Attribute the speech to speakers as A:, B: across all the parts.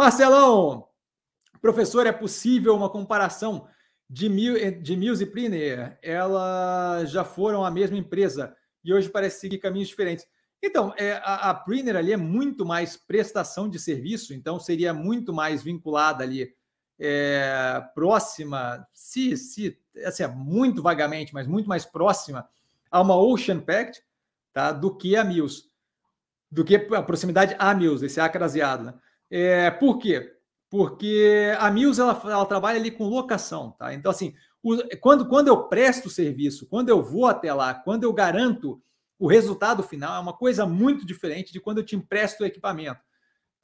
A: Marcelão, professor, é possível uma comparação de, Mil, eh, de Mills e Pliner? Elas já foram a mesma empresa e hoje parece seguir caminhos diferentes. Então, é, a, a Priner ali é muito mais prestação de serviço, então seria muito mais vinculada ali, é, próxima, se, se, assim, é muito vagamente, mas muito mais próxima a uma Ocean Pact, tá, do que a Mills, do que a proximidade a Mills, esse acraseado, né? É, por quê? Porque a Mills ela, ela trabalha ali com locação, tá? Então, assim, o, quando, quando eu presto o serviço, quando eu vou até lá, quando eu garanto o resultado final, é uma coisa muito diferente de quando eu te empresto o equipamento.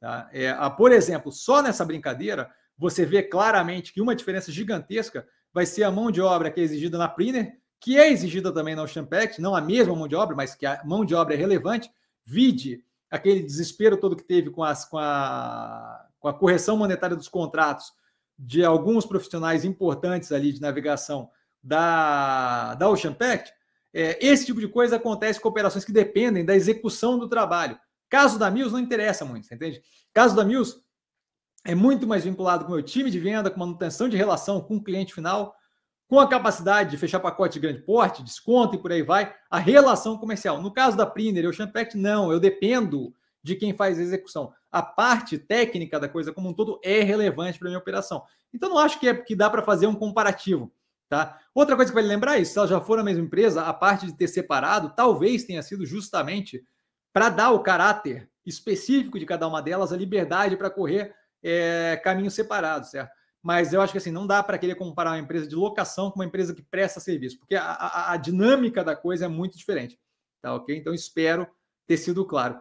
A: Tá? É, a, ah, por exemplo, só nessa brincadeira, você vê claramente que uma diferença gigantesca vai ser a mão de obra que é exigida na Priner, que é exigida também na Ocean Pact, não a mesma mão de obra, mas que a mão de obra é relevante. Vide aquele desespero todo que teve com, as, com, a, com a correção monetária dos contratos de alguns profissionais importantes ali de navegação da, da Ocean Pact, é, esse tipo de coisa acontece com operações que dependem da execução do trabalho. Caso da Mills não interessa muito, você entende? Caso da Mills é muito mais vinculado com o meu time de venda, com manutenção de relação com o cliente final, com a capacidade de fechar pacote de grande porte, desconto e por aí vai, a relação comercial. No caso da printer e o Pact, não, eu dependo de quem faz a execução. A parte técnica da coisa como um todo é relevante para minha operação. Então não acho que, é, que dá para fazer um comparativo. Tá? Outra coisa que vale lembrar é isso, se elas já foram a mesma empresa, a parte de ter separado talvez tenha sido justamente para dar o caráter específico de cada uma delas, a liberdade para correr é, caminhos separados, certo? mas eu acho que assim não dá para querer comparar uma empresa de locação com uma empresa que presta serviço, porque a, a, a dinâmica da coisa é muito diferente, tá ok? Então espero ter sido claro.